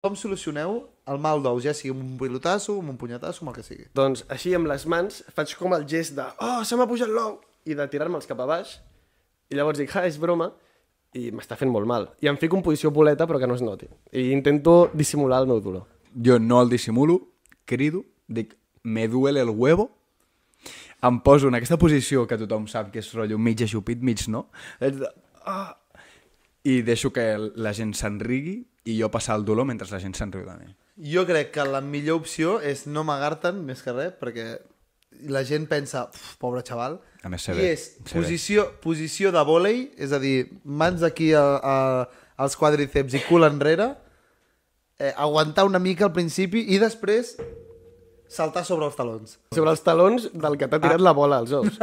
Com solucioneu el mal d'ou, ja sigui amb un pilotasso, amb un punyetasso, amb el que sigui? Doncs així, amb les mans, faig com el gest de «Oh, se m'ha pujat l'ou!» i de tirar-me'ls cap a baix. I llavors dic «Ah, és broma!» i m'està fent molt mal. I em fico en posició boleta però que no es noti. I intento dissimular el meu dolor. Jo no el dissimulo, crido, dic «Me duele el huevo!» em poso en aquesta posició que tothom sap que és rotllo mig ajupit, mig no, ah, i deixo que la gent s'enrigui, i jo passar el dolor mentre la gent se'n riu de mi. Jo crec que la millor opció és no amagar-te'n, més que res, perquè la gent pensa, pobre xaval, a més, i és posició, posició de vòlei, és a dir, mans aquí a, a, als quadriceps i cul enrere, eh, aguantar una mica al principi i després saltar sobre els talons. Sobre els talons del que t'ha tirat ah. la bola als ous.